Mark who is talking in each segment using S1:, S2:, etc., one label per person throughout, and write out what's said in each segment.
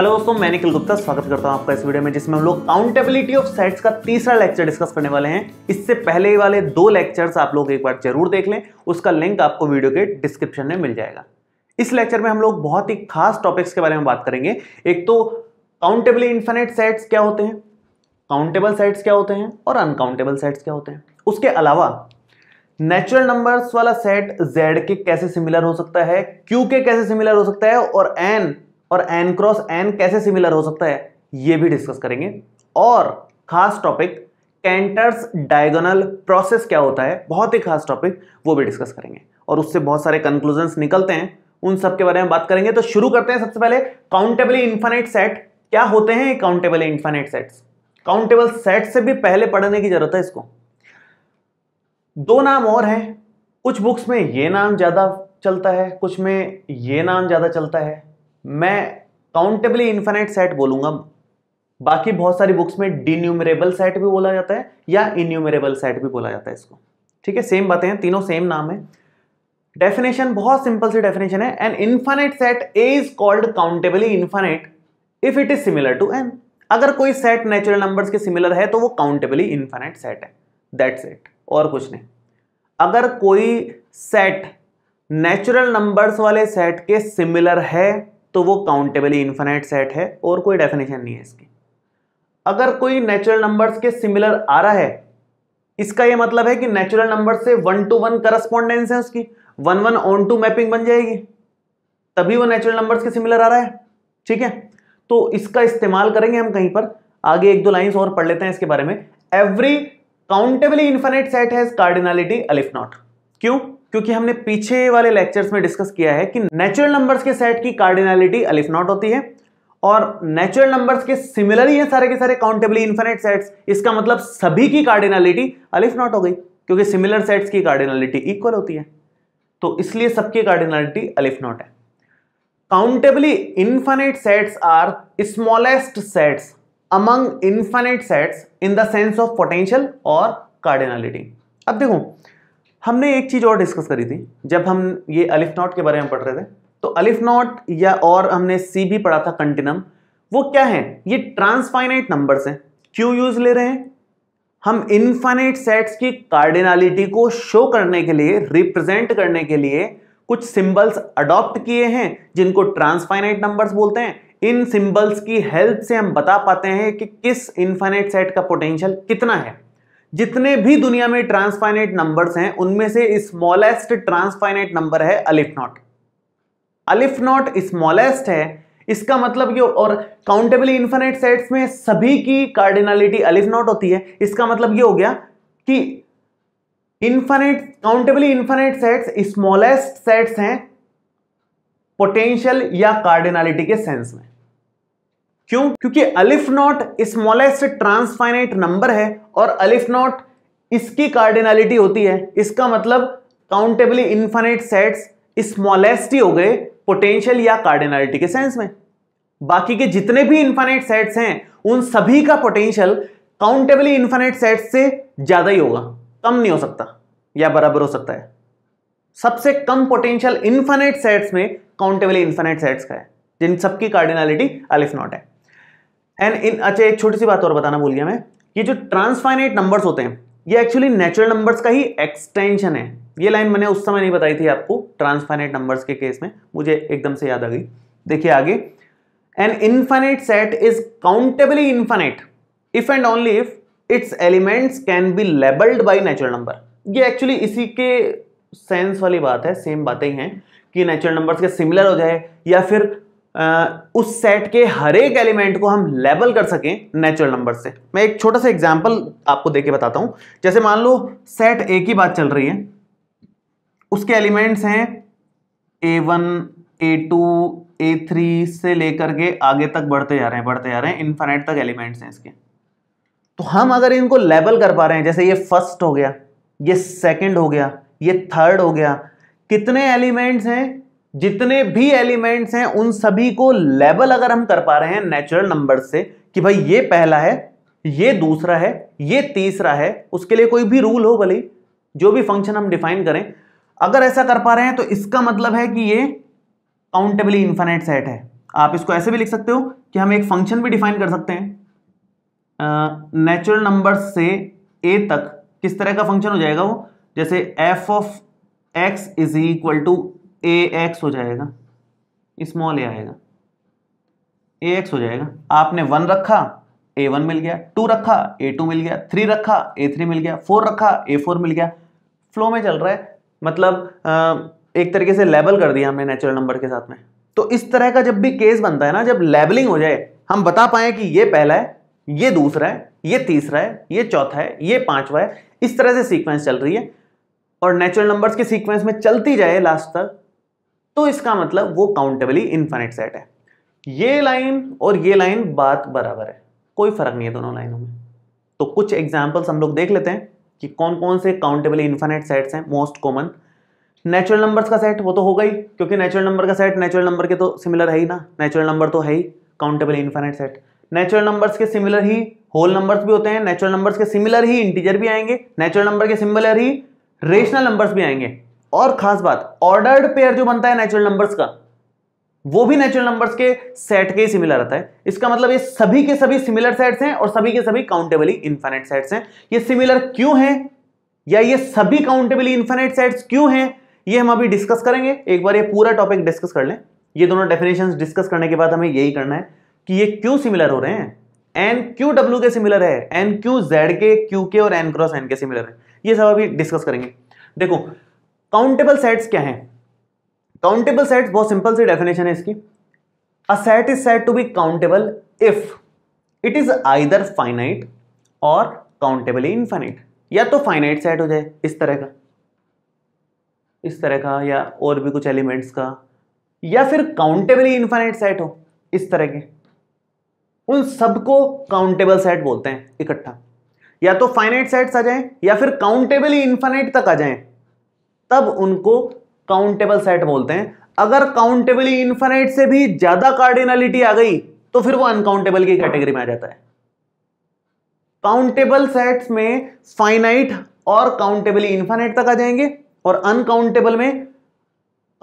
S1: Hello दोस्तों मैं निखिल गुप्ता स्वागत करता हूं आपका इस वीडियो में जिसमें हम लोग काउंटेबिलिटी ऑफ सेट्स का तीसरा लेक्चर डिस्कस करने वाले हैं इससे पहले वाले दो लेक्चर्स आप लोग एक बार जरूर देख लें उसका लिंक आपको वीडियो के डिस्क्रिप्शन में मिल जाएगा इस लेक्चर में हम लोग बहुत ही खास टॉपिक्स के बारे में बात करेंगे एक तो काउंटेबल इन्फेनेट सेट्स क्या होते हैं काउंटेबल सेट्स क्या होते हैं और अनकाउंटेबल सेट्स क्या होते हैं उसके अलावा नेचुरल नंबर्स वाला सेट जेड के कैसे सिमिलर हो सकता है क्यू के कैसे सिमिलर हो सकता है और एन और एन क्रॉस एन कैसे सिमिलर हो सकता है ये भी डिस्कस करेंगे और खास टॉपिक कैंटर्स डायगोनल प्रोसेस क्या होता है बहुत ही खास टॉपिक वो भी डिस्कस करेंगे और उससे बहुत सारे कंक्लूजन निकलते हैं उन सब के बारे में बात करेंगे तो शुरू करते हैं सबसे पहले काउंटेबली इन्फाइनाइट सेट क्या होते हैं countable infinite sets countable set से भी पहले पढ़ने की जरूरत है इसको दो नाम और हैं कुछ बुक्स में ये नाम ज्यादा चलता है कुछ में ये नाम ज्यादा चलता है मैं काउंटेबली इन्फेनाइट सेट बोलूंगा बाकी बहुत सारी बुक्स में डिन्यूमरेबल सेट भी बोला जाता है या इन्यूमरेबल सेट भी बोला जाता है इसको ठीक है सेम बातें हैं तीनों सेम नाम है डेफिनेशन बहुत सिंपल सी डेफिनेशन है an infinite set A is called countably infinite if it is similar to N अगर कोई सेट नेचुरल नंबर्स के सिमिलर है तो वो काउंटेबली इन्फेनाइट सेट है दैट्स इट और कुछ नहीं अगर कोई सेट नेचुरल नंबर्स वाले सेट के सिमिलर है तो वो काउंटेबली इन्फिनाइट सेट है और कोई डेफिनेशन नहीं है इसकी अगर कोई नेचुरल नंबर्स के सिमिलर आ रहा है इसका ये मतलब है कि नेचुरल नंबर से वन टू वन करस्पॉन्डेंस है उसकी one one onto mapping बन जाएगी तभी वो नेचुरल नंबर्स के सिमिलर आ रहा है ठीक है तो इसका इस्तेमाल करेंगे हम कहीं पर आगे एक दो लाइंस और पढ़ लेते हैं इसके बारे में every countably infinite set has cardinality aleph naught क्यों क्योंकि हमने पीछे वाले लेक्चर्स में डिस्कस किया है कि नेचुरल नंबर्स के सेट की कार्डिनैलिटी अलिफ नॉट होती है और नेचुरल नंबर्स के सिमिलर ही हैं सारे के सारे काउंटेबली इन्फिनेट सेट्स इसका मतलब सभी की कार्डिनैलिटी अलिफ नॉट हो गई क्योंकि सिमिलर सेट्स की कार्डिनैलिटी इक्वल होती है तो इसलिए सबकी कार्डिनैलिटी अलिफ नॉट है countably infinite sets are smallest sets among infinite sets in the sense of potential और cardinality. अब देखो हमने एक चीज़ और डिस्कस करी थी जब हम ये अलिफ नॉट के बारे में पढ़ रहे थे तो अलिफ नॉट या और हमने सी भी पढ़ा था कंटिनम वो क्या है ये ट्रांसफाइनाइट नंबर्स हैं क्यों यूज ले रहे हैं हम इनफाइनाइट सेट्स की कार्डिनालिटी को शो करने के लिए रिप्रेजेंट करने के लिए कुछ सिंबल्स अडॉप्ट किए हैं जिनको ट्रांसफाइनाइट नंबर्स बोलते हैं इन सिंबल्स की हेल्प से हम बता पाते हैं कि किस इनफाइनाइट सेट का पोटेंशियल कितना है जितने भी दुनिया में ट्रांसफाइनाइट नंबर्स हैं उनमें से स्मॉलेस्ट ट्रांसफाइनेट नंबर है अलिफ नॉट अलिफ नॉट स्मॉलेस्ट है इसका मतलब ये और काउंटेबली इंफिनेट सेट्स में सभी की कार्डिनलिटी अलिफ नॉट होती है इसका मतलब ये हो गया कि infinite countably infinite sets smallest sets हैं पोटेंशियल या कार्डिनलिटी के सेंस में क्यों क्योंकि अलिफ नॉट स्मॉलेस्ट ट्रांसफाइनाइट नंबर है और अलिफ नॉट इसकी कार्डिनलिटी होती है इसका मतलब काउंटेबली इंफाइनाइट सेट्स स्मॉलेस्ट ही हो गए पोटेंशियल या कार्डिनलिटी के सेंस में बाकी के जितने भी इंफाइनाइट सेट्स हैं उन सभी का पोटेंशियल काउंटेबली इंफाइनाइट सेट्स से ज्यादा ही होगा कम नहीं हो सकता या बराबर हो सकता है सबसे कम पोटेंशियल इंफाइनाइट सेट्स में काउंटेबली इंफाइनाइट सेट्स का है जिन सबकी कार्डिनलिटी अलिफ नॉट है एंड इन अच्छा एक छोटी सी बात और बताना बोलिए मैं ये जो ट्रांसफाइनेट नंबर्स होते हैं ये एक्चुअली नेचुरल नंबर्स का ही एक्सटेंशन है ये लाइन मैंने उस समय नहीं बताई थी आपको ट्रांसफाइनेट नंबर्स के केस में मुझे एकदम से याद आ गई देखिए आगे an infinite set is countably infinite if and only if its elements can be labelled by natural number ये एक्चुअली इसी के सेंस वाली बात है सेम बातें हैं कि नेचुरल नंबर्स के सिमिलर हो जाए या फिर उस सेट के हर एक एलिमेंट को हम लेबल कर सकें नेचुरल नंबर से मैं एक छोटा सा एग्जांपल आपको देके बताता हूं जैसे मान लो सेट ए की बात चल रही है उसके एलिमेंट्स हैं a one a two a three से लेकर के आगे तक बढ़ते जा रहे हैं बढ़ते जा रहे हैं इन्फाइनाइट तक एलिमेंट्स हैं इसके तो हम अगर इनको लेबल कर पा रहे हैं जैसे ये फर्स्ट हो गया ये सेकेंड हो गया ये थर्ड हो गया कितने एलिमेंट्स हैं जितने भी एलिमेंट्स हैं उन सभी को लेबल अगर हम कर पा रहे हैं नेचुरल नंबर से कि भाई ये पहला है ये दूसरा है ये तीसरा है उसके लिए कोई भी रूल हो भले जो भी फंक्शन हम डिफाइन करें अगर ऐसा कर पा रहे हैं तो इसका मतलब है कि ये काउंटेबली इन्फाइनाइट सेट है आप इसको ऐसे भी लिख सकते हो कि हम एक फंक्शन भी डिफाइन कर सकते हैं नेचुरल नंबर से ए तक किस तरह का फंक्शन हो जाएगा वो जैसे f of x is equal to a x हो जाएगा स्मॉल ए आएगा ए एक्स हो जाएगा आपने वन रखा ए वन मिल गया टू रखा ए टू मिल गया थ्री रखा ए थ्री मिल गया फोर रखा ए फोर मिल गया फ्लो में चल रहा है मतलब एक तरीके से लेबल कर दिया हमने नेचुरल नंबर के साथ में तो इस तरह का जब भी केस बनता है ना जब लेबलिंग हो जाए हम बता पाए कि ये पहला है ये दूसरा है ये तीसरा है ये चौथा है ये पांचवा है इस तरह से सीक्वेंस चल रही है और नेचुरल नंबर्स के सीक्वेंस में चलती जाए लास्ट तक तो इसका मतलब वो काउंटेबली इन्फाइनाइट सेट है ये लाइन और ये लाइन बात बराबर है कोई फर्क नहीं है दोनों लाइनों में तो कुछ एग्जाम्पल्स हम लोग देख लेते हैं कि कौन कौन से काउंटेबली इन्फाइनाइट सेट्स हैं मोस्ट कॉमन नेचुरल नंबर्स का सेट वो तो होगा ही क्योंकि नेचुरल नंबर का सेट नेचुरल नंबर के तो सिमिलर है ही ना नेचुरल नंबर तो है ही countable infinite set natural numbers के सिमिलर ही होल नंबर्स भी होते हैं नेचुरल नंबर्स के सिमिलर ही इंटीजर भी आएंगे नेचुरल नंबर के सिमिलर ही रेशनल नंबर्स भी आएंगे और खास बात ऑर्डर्ड पेयर जो बनता है नेचुरल नंबर्स का वो भी नेचुरल नंबर्स के सेट के ही सिमिलर रहता है इसका मतलब ये सभी के सभी सिमिलर सेट्स हैं और सभी के सभी काउंटेबली इन्फाइनाइट सेट्स हैं ये सिमिलर क्यों हैं या ये सभी काउंटेबली इन्फाइनाइट सेट्स क्यों हैं ये हम अभी डिस्कस करेंगे एक बार ये पूरा टॉपिक डिस्कस कर लें ये दोनों डेफिनेशन डिस्कस करने के बाद हमें यही करना है कि ये क्यों सिमिलर हो रहे हैं एन क्यू डब्ल्यू के सिमिलर है एन क्यू जेड के क्यू के और एन क्रॉस एन के सिमिलर है ये सब अभी डिस्कस करेंगे देखो काउंटेबल सेट्स क्या हैं काउंटेबल सेट्स बहुत सिंपल सी डेफिनेशन है इसकी a set is said to be countable if it is either finite or countable infinite या तो फाइनाइट सेट हो जाए इस तरह का इस तरह का या और भी कुछ एलिमेंट्स का या फिर काउंटेबली इनफाइनाइट सेट हो इस तरह के उन सबको काउंटेबल सेट बोलते हैं इकट्ठा या तो फाइनाइट सेट्स आ जाएं या फिर काउंटेबली इनफाइनाइट तक आ जाएं तब उनको काउंटेबल सेट बोलते हैं अगर काउंटेबली इन्फाइनाइट से भी ज्यादा कार्डिनलिटी आ गई तो फिर वो अनकाउंटेबल की कैटेगरी में आ जाता है काउंटेबल सेट्स में फाइनाइट और काउंटेबली इन्फाइनाइट तक आ जाएंगे और अनकाउंटेबल में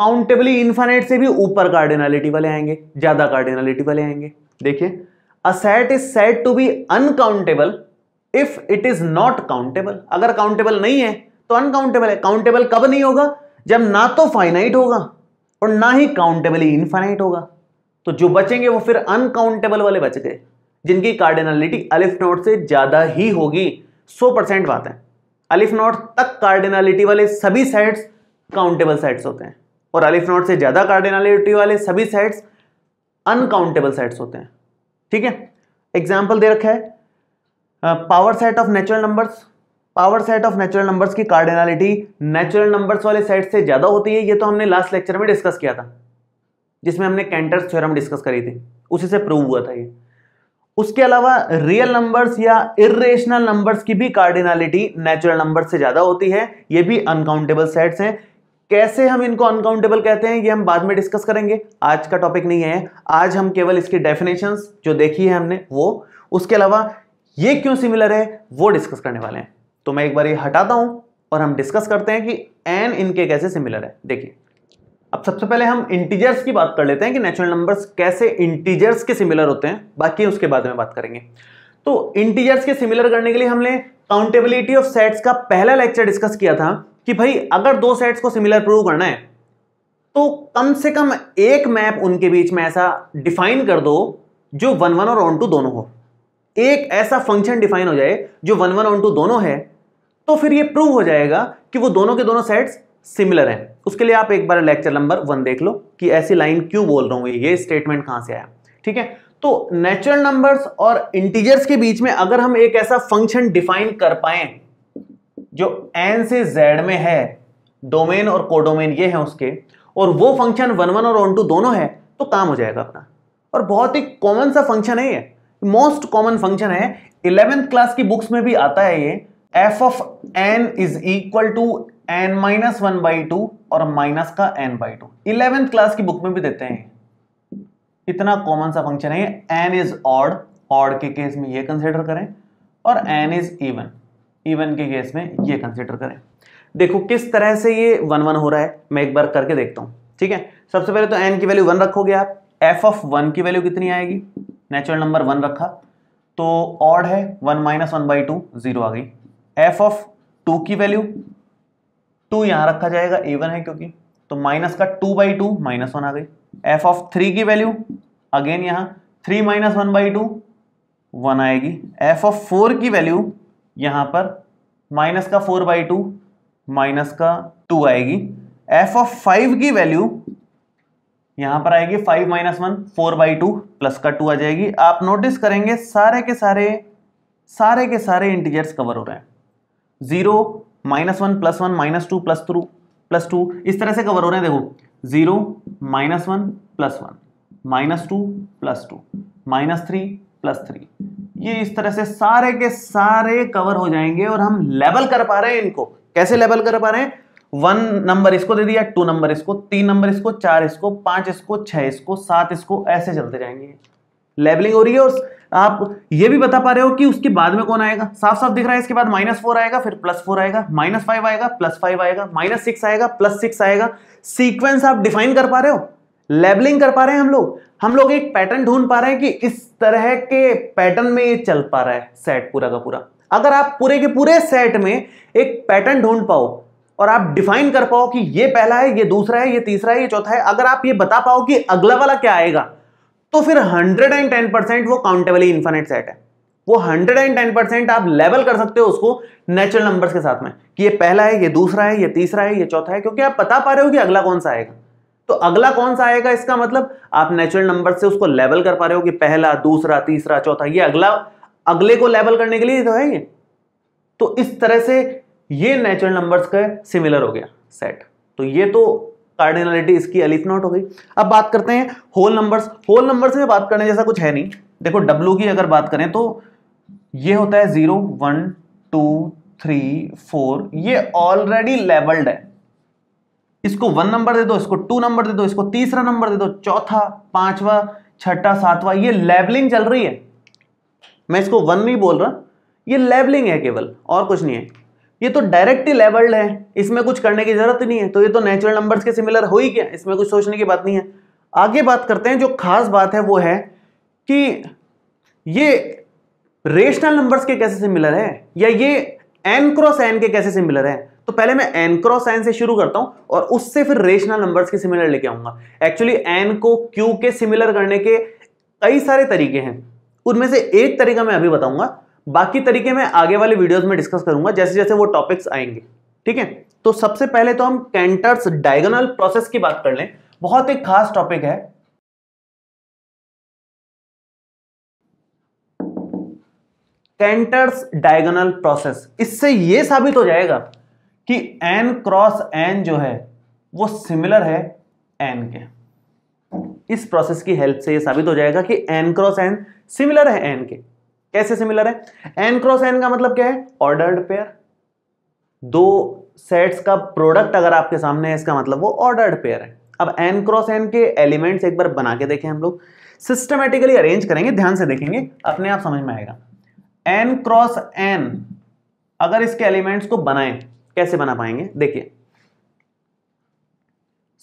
S1: काउंटेबली इन्फाइनाइट से भी ऊपर कार्डिनलिटी वाले आएंगे ज्यादा कार्डिनलिटी वाले आएंगे देखिए a set is said to be uncountable if it is not countable अगर काउंटेबल नहीं है तो अनकाउंटेबल है काउंटेबल कब नहीं होगा जब ना तो फाइनाइट होगा और ना ही काउंटेबली इनफाइनाइट होगा तो जो बचेंगे वो फिर अनकाउंटेबल वाले बच गए जिनकी कार्डिनलिटी अलिफ नोट से ज़्यादा ही होगी सो परसेंट बात है अलिफ नोट तक कार्डिनलिटी वाले सभी सेट्स काउंटेबल सेट्स होते हैं और अलिफ नोट से ज़्यादा कार्डिनलिटी वाले सभी सेट्स अनकाउंटेबल सेट्स होते हैं ठीक है एग्जाम्पल दे रखा है power set of natural numbers power set of natural numbers की कार्डिनलिटी नेचुरल नंबर्स वाले सेट से ज़्यादा होती है ये तो हमने लास्ट लेक्चर में डिस्कस किया था जिसमें हमने कैंटर्स थ्योरम डिस्कस करी थी उसी से प्रूव हुआ था ये उसके अलावा रियल नंबर्स या इरेशनल नंबर्स की भी कार्डिनलिटी नेचुरल नंबर से ज़्यादा होती है ये भी अनकाउंटेबल सेट्स हैं कैसे हम इनको अनकाउंटेबल कहते हैं ये हम बाद में डिस्कस करेंगे आज का टॉपिक नहीं है आज हम केवल इसकी डेफिनेशंस जो देखी है हमने वो उसके अलावा ये क्यों सिमिलर है वो डिस्कस करने वाले हैं तो मैं एक बार ये हटाता हूं और हम डिस्कस करते हैं कि एन इनके कैसे सिमिलर है देखिए अब सबसे पहले हम इंटीजर्स की बात कर लेते हैं कि नेचुरल नंबर्स कैसे इंटीजर्स के सिमिलर होते हैं बाकी उसके बाद में बात करेंगे तो इंटीजर्स के सिमिलर करने के लिए हमने काउंटेबिलिटी ऑफ सेट्स का पहला लेक्चर डिस्कस किया था कि भाई अगर दो सेट्स को सिमिलर प्रूव करना है तो कम से कम एक मैप उनके बीच में ऐसा डिफाइन कर दो जो वन वन और ऑन टू दोनों हो एक ऐसा फंक्शन डिफाइन हो जाए जो वन वन ऑन टू दोनों है तो फिर ये प्रूव हो जाएगा कि वो दोनों के दोनों सेट्स सिमिलर हैं उसके लिए आप एक बार लेक्चर नंबर वन देख लो कि ऐसी लाइन क्यों बोल रहा हूँ ये स्टेटमेंट कहाँ से आया ठीक है तो नेचुरल नंबर्स और इंटीजर्स के बीच में अगर हम एक ऐसा फंक्शन डिफाइन कर पाए जो एन से जेड में है डोमेन और कोडोमेन ये है उसके और वो फंक्शन वन वन और वन टू दोनों है तो काम हो जाएगा अपना और बहुत ही कॉमन सा फंक्शन है ये मोस्ट कॉमन फंक्शन है इलेवेंथ क्लास की बुक्स में भी आता है ये f of n is equal to n minus one by two और माइनस का n by two eleventh class की बुक में भी देते हैं इतना कॉमन सा फंक्शन है एन इज ऑड ऑड के केस में ये कंसिडर करें और एन इज इवन इवन के केस में ये कंसिडर करें देखो किस तरह से ये वन वन हो रहा है मैं एक बार करके देखता हूँ ठीक है सबसे पहले तो एन की वैल्यू वन रखोगे आप एफ ऑफ वन की वैल्यू कितनी आएगी नेचुरल नंबर वन रखा तो ऑड है one minus one by two zero आ गई एफ ऑफ टू की वैल्यू टू यहां रखा जाएगा ए वन है क्योंकि तो माइनस का two by two minus one आ गई एफ ऑफ थ्री की वैल्यू अगेन यहां three minus one by two one आएगी एफ ऑफ फोर की वैल्यू यहां पर माइनस का फोर बाई टू माइनस का टू आएगी एफ ऑफ फाइव की वैल्यू यहां पर आएगी five minus one four by two plus का टू आ जाएगी आप नोटिस करेंगे सारे के सारे सारे के सारे इंटीजर्स कवर हो रहे हैं zero minus one plus one minus two plus through plus two इस तरह से कवर हो रहे हैं देखो zero minus one plus one minus two plus two minus three plus three ये इस तरह से सारे के सारे कवर हो जाएंगे और हम लेवल कर पा रहे हैं इनको कैसे लेवल कर पा रहे हैं वन नंबर इसको दे दिया टू नंबर इसको तीन नंबर इसको चार इसको पांच इसको छह इसको सात इसको ऐसे चलते जाएंगे लेबलिंग हो रही है और आप ये भी बता पा रहे हो कि उसके बाद में कौन आएगा साफ साफ दिख रहा है इसके बाद माइनस फोर आएगा फिर प्लस फोर आएगा माइनस फाइव आएगा प्लस फाइव आएगा माइनस सिक्स आएगा प्लस सिक्स आएगा सीक्वेंस आप डिफाइन कर पा रहे हो लेबलिंग कर पा रहे हैं हम लोग हम लोग एक पैटर्न ढूंढ पा रहे हैं कि इस तरह के पैटर्न में ये चल पा रहा है सेट पूरा का पूरा अगर आप पूरे के पूरे सेट में एक पैटर्न ढूंढ पाओ और आप डिफाइन कर पाओ कि ये पहला है ये दूसरा है ये तीसरा है ये चौथा है अगर आप ये बता पाओ कि अगला वाला क्या आएगा तो फिर 110 परसेंट वो काउंटेबली इन्फानेट सेट है वो 110 परसेंट आप लेवल कर सकते हो उसको नेचुरल नंबर्स के साथ में कि ये पहला है ये दूसरा है ये तीसरा है ये चौथा है क्योंकि आप बता पा रहे हो कि अगला कौन सा आएगा तो अगला कौन सा आएगा इसका मतलब आप नेचुरल नंबर से उसको लेवल कर पा रहे हो कि पहला दूसरा तीसरा चौथा ये अगला अगले को लेवल करने के लिए तो है ये तो इस तरह से ये नेचुरल नंबर्स का सिमिलर हो गया सेट तो ये तो कार्डिनलिटी इसकी एलिफ नॉट हो गई अब बात करते हैं होल नंबर्स होल नंबर्स में बात करने जैसा कुछ है नहीं देखो डब्लू की अगर बात करें तो ये होता है zero one two three four ये ऑलरेडी लेवल्ड है इसको वन नंबर दे दो इसको टू नंबर दे दो इसको तीसरा नंबर दे दो चौथा पांचवा छठा सातवा ये लेवलिंग चल रही है मैं इसको वन नहीं बोल रहा ये लेवलिंग है केवल और कुछ नहीं है ये तो डायरेक्टली लेवल्ड है इसमें कुछ करने की जरूरत नहीं है तो ये तो नेचुरल नंबर्स के सिमिलर हो ही गया इसमें कुछ सोचने की बात नहीं है आगे बात करते हैं जो खास बात है वो है कि ये रेशनल नंबर्स के कैसे सिमिलर है या ये एन क्रॉस एन के कैसे सिमिलर है तो पहले मैं एन क्रॉस एन से शुरू करता हूं और उससे फिर रेशनल नंबर्स के सिमिलर लेके आऊंगा एक्चुअली एन को क्यू के सिमिलर करने के कई सारे तरीके हैं उनमें से एक तरीका मैं अभी बताऊंगा बाकी तरीके मैं आगे वाले वीडियोस में डिस्कस करूंगा जैसे जैसे वो टॉपिक्स आएंगे ठीक है तो सबसे पहले तो हम कैंटर्स डायगोनल प्रोसेस की बात कर लें बहुत एक खास टॉपिक है कैंटर्स डायगोनल प्रोसेस इससे यह साबित हो जाएगा कि एन क्रॉस एन जो है वो सिमिलर है एन के इस प्रोसेस की हेल्प से यह साबित हो जाएगा कि एन क्रॉस एन सिमिलर है एन के कैसे सिमिलर है एन क्रॉस एन का मतलब क्या है ऑर्डर्ड पेयर दो सेट्स का प्रोडक्ट अगर आपके सामने है इसका मतलब वो ऑर्डर्ड पेयर है अब एन क्रॉस एन के एलिमेंट्स एक बार बना के देखें हम लोग सिस्टमेटिकली अरेंज करेंगे ध्यान से देखेंगे अपने आप समझ में आएगा एन क्रॉस एन अगर इसके एलिमेंट्स को बनाएं कैसे बना पाएंगे देखिए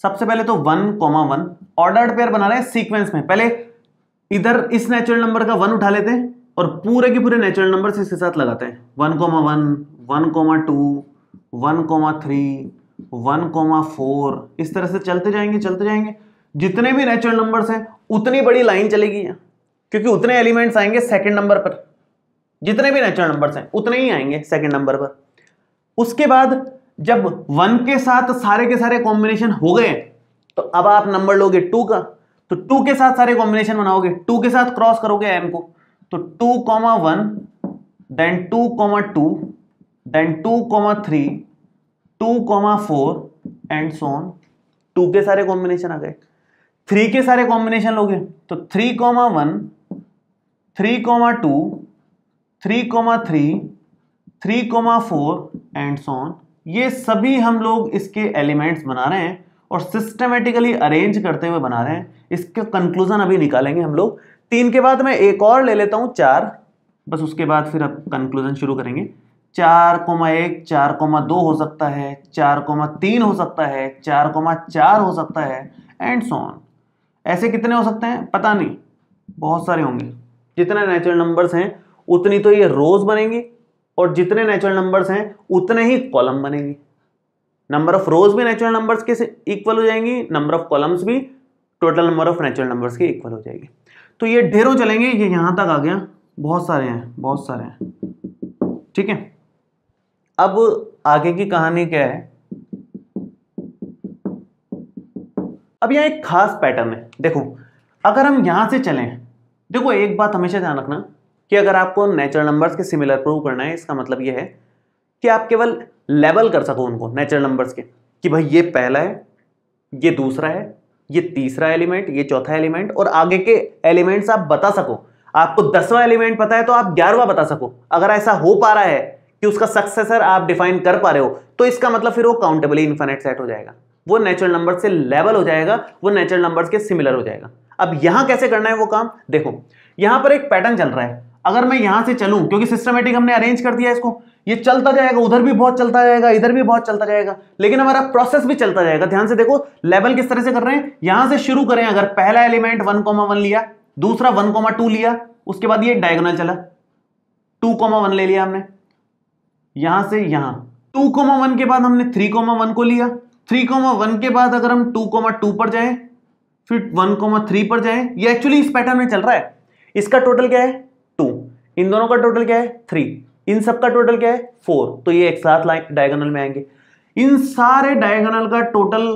S1: सबसे पहले तो one comma one ordered pair बना रहे हैं सीक्वेंस में पहले इधर इस नेचुरल नंबर का वन उठा लेते हैं और पूरे के पूरे नेचुरल नंबर इसके साथ लगाते हैं one comma one one comma two one comma three one comma four इस तरह से चलते जाएंगे चलते जाएंगे जितने भी नेचुरल नंबर्स हैं उतनी बड़ी लाइन चलेगी क्योंकि उतने एलिमेंट्स आएंगे सेकंड नंबर पर जितने भी नेचुरल नंबर्स हैं उतने ही आएंगे सेकंड नंबर पर उसके बाद जब वन के साथ सारे के सारे कॉम्बिनेशन हो गए तो अब आप नंबर लोगे टू का तो टू के साथ सारे कॉम्बिनेशन बनाओगे टू के साथ क्रॉस करोगे एम को तो two comma one then two comma two then two comma three two comma four and so on two के सारे कॉम्बिनेशन आ गए थ्री के सारे कॉम्बिनेशन लोगे तो three comma one three comma two three comma three three comma four and so on ये सभी हम लोग इसके एलिमेंट्स बना रहे हैं और सिस्टमेटिकली अरेंज करते हुए बना रहे हैं इसके कंक्लूजन अभी निकालेंगे हम लोग तीन के बाद मैं एक और ले लेता हूँ चार बस उसके बाद फिर अब कंक्लूजन शुरू करेंगे चार कोमा एक चार कोमा दो हो सकता है चार कोमा तीन हो सकता है चार कोमा चार हो सकता है एंड सो ऑन ऐसे कितने हो सकते हैं पता नहीं बहुत सारे होंगे जितने नेचुरल नंबर्स हैं उतनी तो ये रोज बनेंगी और जितने नेचुरल नंबर्स हैं उतने ही कॉलम बनेंगे नंबर ऑफ रोज भी नेचुरल नंबर्स के इक्वल हो जाएंगी नंबर ऑफ कॉलम्स भी total number of natural numbers के इक्वल हो जाएगी तो ये ढेरों चलेंगे ये यहां तक आ गया बहुत सारे हैं बहुत सारे हैं ठीक है अब आगे की कहानी क्या है अब यहां एक खास पैटर्न है देखो अगर हम यहां से चलें देखो एक बात हमेशा ध्यान रखना कि अगर आपको नेचुरल नंबर्स के सिमिलर प्रूव करना है इसका मतलब ये है कि आप केवल लेवल कर सको उनको नेचुरल नंबर्स के कि भाई ये पहला है ये दूसरा है ये तीसरा एलिमेंट ये चौथा एलिमेंट और आगे के एलिमेंट्स आप बता सको आपको दसवां एलिमेंट पता है तो आप ग्यारहवा बता सको अगर ऐसा हो पा रहा है कि उसका सक्सेसर आप डिफाइन कर पा रहे हो तो इसका मतलब फिर वो काउंटेबली इन्फाइनाइट सेट हो जाएगा वो नेचुरल नंबर से लेवल हो जाएगा वो नेचुरल नंबर्स के सिमिलर हो जाएगा अब यहां कैसे करना है वो काम देखो यहां पर एक पैटर्न चल रहा है अगर मैं यहां से चलू क्योंकि सिस्टमेटिक हमने अरेंज कर दिया इसको ये चलता जाएगा उधर भी बहुत चलता जाएगा इधर भी बहुत चलता जाएगा लेकिन हमारा प्रोसेस भी चलता जाएगा ध्यान से देखो लेवल किस तरह से कर रहे हैं यहां से शुरू करें अगर पहला एलिमेंट वन कोमा वन लिया दूसरा वन कोमा टू लिया उसके बाद ये डायगोनल चला टू कोमा वन ले लिया हमने यहां से यहां टू कोमा वन के बाद हमने थ्री कोमा वन को लिया थ्री कोमा वन के बाद अगर हम टू कोमा टू पर जाए फिर वन कोमा थ्री पर जाए ये एक्चुअली इस पैटर्न में चल रहा है इसका टोटल क्या है इन दोनों का टोटल क्या है थ्री इन सब का टोटल क्या है फोर तो ये एक साथ लाइन डायगोनल में आएंगे इन सारे डायगोनल का टोटल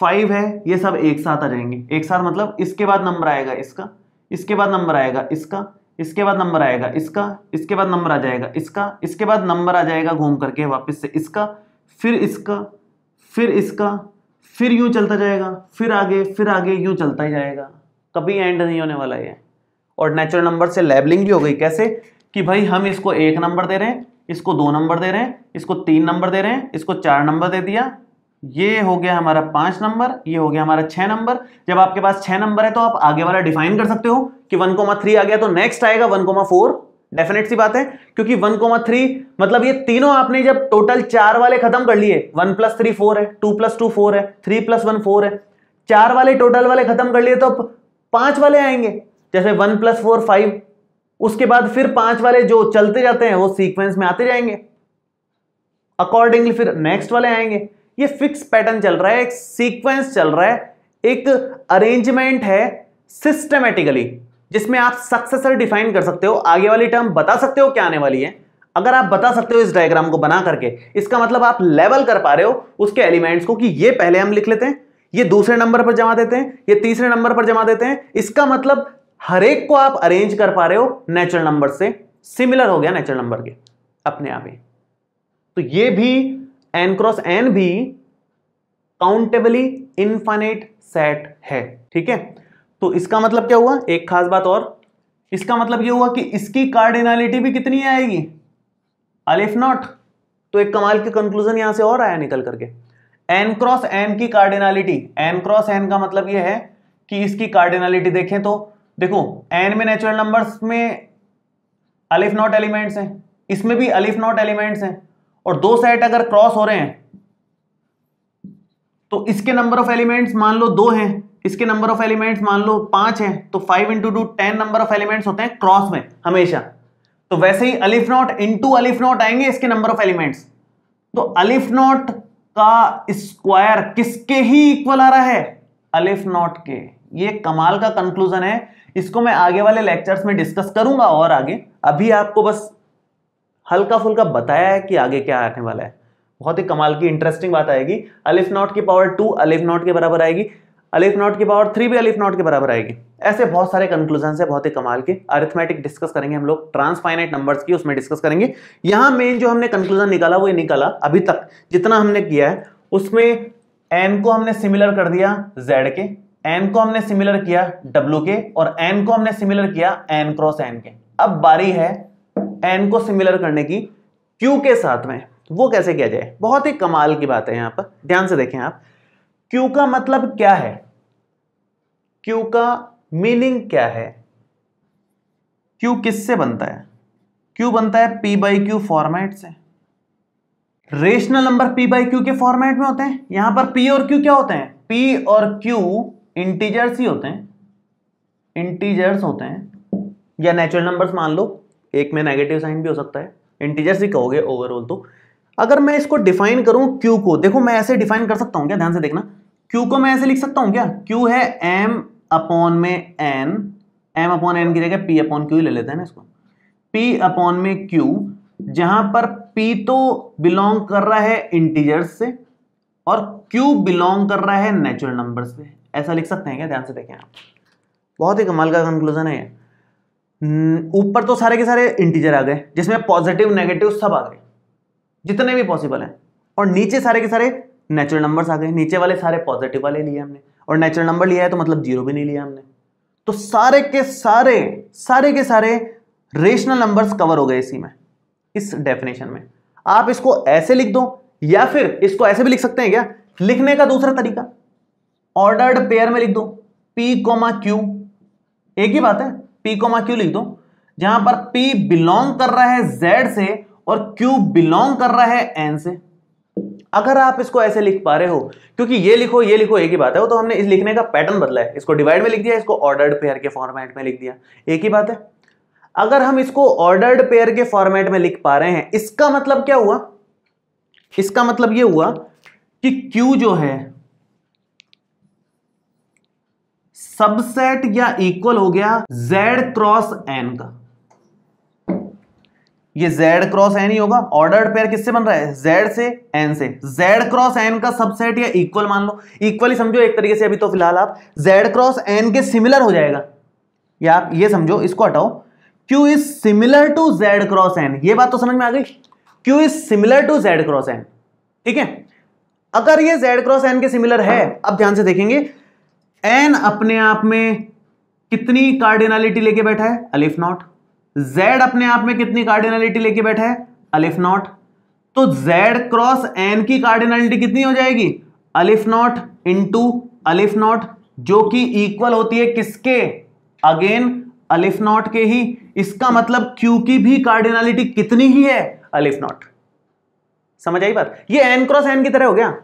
S1: फाइव है ये सब एक साथ आ जाएंगे एक साथ मतलब इसके बाद नंबर आएगा इसका इसके बाद नंबर आएगा इसका इसके बाद नंबर आएगा इसका इसके बाद नंबर आ जाएगा इसका इसके बाद नंबर आ जाएगा घूम करके वापस से इसका फिर इसका फिर इसका फिर यूं चलता जाएगा फिर आगे फिर आगे यूं चलता ही जाएगा कभी एंड नहीं होने वाला है और नेचुरल नंबर से लेबलिंग भी हो गई कैसे कि भाई हम इसको एक नंबर दे रहे हैं इसको दो नंबर दे रहे हैं इसको तीन नंबर दे रहे हैं इसको चार नंबर दे दिया ये हो गया हमारा पांच नंबर ये हो गया हमारा छह नंबर जब आपके पास छह नंबर है तो आप आगे वाला डिफाइन कर सकते हो कि वन कोमा थ्री आ गया तो नेक्स्ट आएगा वन कोमा फोर डेफिनेट सी बात है क्योंकि वन कोमा थ्री मतलब ये तीनों आपने जब टोटल चार वाले खत्म कर लिए वन प्लस थ्री फोर है टू प्लस टू फोर है थ्री प्लस वन फोर है चार वाले टोटल वाले खत्म कर लिए तो पांच वाले आएंगे जैसे वन प्लस फोर फाइव उसके बाद फिर पांच वाले जो चलते जाते हैं वो सीक्वेंस में आते जाएंगे अकॉर्डिंगली फिर नेक्स्ट वाले आएंगे ये फिक्स पैटर्न चल रहा है एक सीक्वेंस चल रहा है एक अरेंजमेंट है सिस्टमेटिकली जिसमें आप सक्सेसर डिफाइन कर सकते हो आगे वाली टर्म बता सकते हो क्या आने वाली है अगर आप बता सकते हो इस डायग्राम को बना करके इसका मतलब आप लेवल कर पा रहे हो उसके एलिमेंट्स को कि ये पहले हम लिख लेते हैं ये दूसरे नंबर पर जमा देते हैं ये तीसरे नंबर पर जमा देते हैं इसका मतलब हर एक को आप अरेंज कर पा रहे हो नेचुरल नंबर से सिमिलर हो गया नेचुरल नंबर के अपने आप ही तो ये भी एन क्रॉस एन भी काउंटेबली इनफाइनेट सेट है ठीक है तो इसका मतलब क्या हुआ एक खास बात और इसका मतलब ये हुआ कि इसकी कार्डिनलिटी भी कितनी आएगी अलिफ नॉट तो एक कमाल के कंक्लूजन यहां से और आया निकल करके एन क्रॉस एन की कार्डिनलिटी एन क्रॉस एन का मतलब यह है कि इसकी कार्डिनलिटी देखें तो देखो एन में नेचुरल नंबर में अलिफ नॉट एलिमेंट्स हैं इसमें भी अलिफ नॉट एलिमेंट्स हैं और दो सेट अगर क्रॉस हो रहे हैं तो इसके नंबर ऑफ एलिमेंट्स मान लो दो हैं इसके नंबर ऑफ एलिमेंट्स मान लो पांच हैं तो five into two ten number of elements होते हैं क्रॉस में हमेशा तो वैसे ही अलिफ नॉट इंटू अलिफ नॉट आएंगे इसके नंबर ऑफ एलिमेंट्स तो अलिफ नॉट का स्क्वायर किसके ही इक्वल आ रहा है अलिफ नॉट के ये कमाल का कंक्लूजन है इसको मैं आगे वाले लेक्चर्स में डिस्कस करूंगा और आगे अभी आपको बस हल्का फुल्का बताया है कि आगे क्या आने वाला है बहुत ही कमाल की इंटरेस्टिंग बात आएगी अलिफ नॉट की पावर टू अलिफ नॉट के बराबर आएगी अलिफ नॉट की पावर थ्री भी अलिफ नॉट के बराबर आएगी ऐसे बहुत सारे कंक्लूजन है बहुत ही कमाल के अरिथमेटिक डिस्कस करेंगे हम लोग ट्रांसफाइनाइट नंबर की उसमें डिस्कस करेंगे यहां मेन जो हमने कंक्लूजन निकाला वो ये निकाला अभी तक जितना हमने किया है उसमें एन को हमने सिमिलर कर दिया जेड के एन को हमने सिमिलर किया डब्ल्यू के और एन को हमने सिमिलर किया एन क्रॉस एन के अब बारी है एन को सिमिलर करने की क्यू के साथ में वो कैसे किया जाए बहुत ही कमाल की बात है यहां पर ध्यान से देखें आप क्यू का मतलब क्या है क्यू का मीनिंग क्या है क्यू किससे बनता है क्यू बनता है पी बाई क्यू फॉर्मेट से rational number P by Q के फॉर्मेट में होते हैं यहां पर पी और क्यू क्या होते हैं पी और क्यू इंटीजर्स ही होते हैं इंटीजर्स होते हैं या नेचुरल नंबर्स मान लो एक में नेगेटिव साइन भी हो सकता है इंटीजर्स ही कहोगे ओवरऑल तो अगर मैं इसको डिफाइन करूं क्यू को देखो मैं ऐसे डिफाइन कर सकता हूं क्या ध्यान से देखना क्यू को मैं ऐसे लिख सकता हूं क्या क्यू है एम अपॉन में एन एम अपॉन एन की जगह पी अपॉन क्यू ले लेते हैं ना इसको पी अपॉन में क्यू जहां पर पी तो बिलोंग कर रहा है इंटीजर्स से और क्यू बिलोंग कर रहा है नेचुरल नंबर से ऐसा लिख सकते हैं क्या ध्यान से देखें आप बहुत ही कमाल का कंक्लूजन है ऊपर तो सारे के सारे इंटीजर आ गए जिसमें पॉजिटिव नेगेटिव सब आ गए जितने भी पॉसिबल हैं और नीचे सारे के सारे नेचुरल नंबर्स आ गए नीचे वाले सारे पॉजिटिव वाले लिए हमने और नेचुरल नंबर लिया है तो मतलब जीरो भी नहीं लिया हमने तो सारे के सारे सारे के सारे रेशनल नंबर्स कवर हो गए इसी में इस डेफिनेशन में आप इसको ऐसे लिख दो या फिर इसको ऐसे भी लिख सकते हैं क्या लिखने का दूसरा तरीका ऑर्डर्ड पेयर में लिख दो पी कोमा क्यू एक ही बात है पी कोमा क्यू लिख दो जहां पर P बिलोंग कर रहा है Z से और Q बिलोंग कर रहा है N से अगर आप इसको ऐसे लिख पा रहे हो क्योंकि ये लिखो ये लिखो एक ही बात है वो तो हमने इस लिखने का पैटर्न बदला है इसको डिवाइड में लिख दिया इसको ऑर्डर्ड पेयर के फॉर्मेट में लिख दिया एक ही बात है अगर हम इसको ऑर्डर्ड पेयर के फॉर्मेट में लिख पा रहे हैं इसका मतलब क्या हुआ इसका मतलब ये हुआ कि Q जो है सबसेट या इक्वल हो गया जेड क्रॉस एन का ये Z क्रॉस N ही होगा ऑर्डर पेयर किससे बन रहा है Z से N से Z क्रॉस N का सबसेट या इक्वल मान लो इक्वली समझो एक तरीके से अभी तो फिलहाल आप Z क्रॉस N के सिमिलर हो जाएगा या आप ये समझो इसको हटाओ Q is similar to Z cross N ये बात तो समझ में आ गई Q is similar to Z cross N ठीक है अगर ये Z क्रॉस N के सिमिलर है अब ध्यान से देखेंगे एन अपने आप में कितनी कार्डिनलिटी लेके बैठा है अलिफ नॉट जेड अपने आप में कितनी कार्डिनलिटी लेके बैठा है अलिफ नॉट तो जेड क्रॉस एन की कार्डिनलिटी कितनी हो जाएगी अलिफ नॉट इंटू अलिफ नॉट जो कि इक्वल होती है किसके अगेन अलिफ नॉट के ही इसका मतलब क्यू की भी कार्डिनलिटी कितनी ही है अलिफ नॉट समझ आई बात ये एन क्रॉस एन की तरह हो गया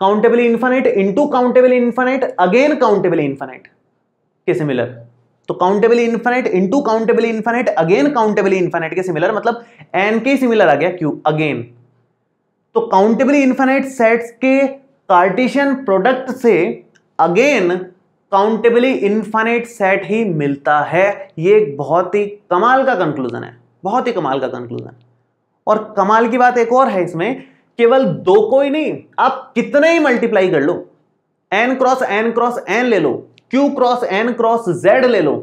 S1: countable infinite into countable infinite again countable infinite के सिमिलर तो countable infinite into countable infinite again countable infinite के सिमिलर मतलब एन के सिमिलर आ गया क्यू अगेन तो काउंटेबल इन्फाइनाइट सेट्स के कार्टिशियन प्रोडक्ट से अगेन काउंटेबली इन्फाइनाइट सेट ही मिलता है ये एक बहुत ही कमाल का कंक्लूजन है बहुत ही कमाल का कंक्लूजन और कमाल की बात एक और है इसमें केवल दो को ही नहीं आप कितने ही मल्टीप्लाई कर लो N cross N cross N ले लो Q cross N cross Z ले लो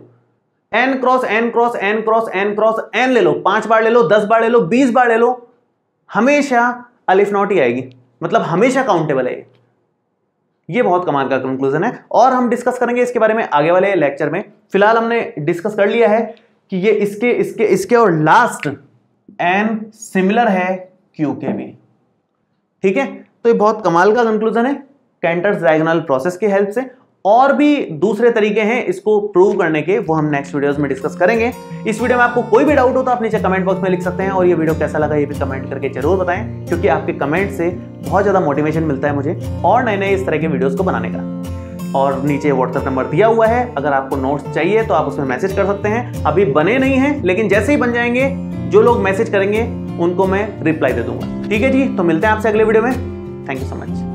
S1: N cross N cross N cross N cross N ले लो पांच बार ले लो दस बार ले लो बीस बार ले लो हमेशा अलिफ नॉट ही आएगी मतलब हमेशा काउंटेबल है ये बहुत कमाल का कंक्लूजन है और हम डिस्कस करेंगे इसके बारे में आगे वाले लेक्चर में फिलहाल हमने डिस्कस कर लिया है कि ये इसके इसके इसके और लास्ट एन सिमिलर है क्यू के भी ठीक है तो ये बहुत कमाल का कंक्लूजन है कैंटर्स डायगोनल प्रोसेस की हेल्प से और भी दूसरे तरीके हैं इसको प्रूव करने के वो हम नेक्स्ट वीडियोस में डिस्कस करेंगे इस वीडियो में आपको कोई भी डाउट हो तो आप नीचे कमेंट बॉक्स में लिख सकते हैं और ये वीडियो कैसा लगा ये भी कमेंट करके जरूर बताएं क्योंकि आपके कमेंट से बहुत ज़्यादा मोटिवेशन मिलता है मुझे और नए नए इस तरह के वीडियोज़ को बनाने का और नीचे व्हाट्सएप नंबर दिया हुआ है अगर आपको नोट्स चाहिए तो आप उसमें मैसेज कर सकते हैं अभी बने नहीं हैं लेकिन जैसे ही बन जाएंगे जो लोग मैसेज करेंगे उनको मैं रिप्लाई दे दूंगा ठीक है जी तो मिलते हैं आपसे अगले वीडियो में थैंक यू सो मच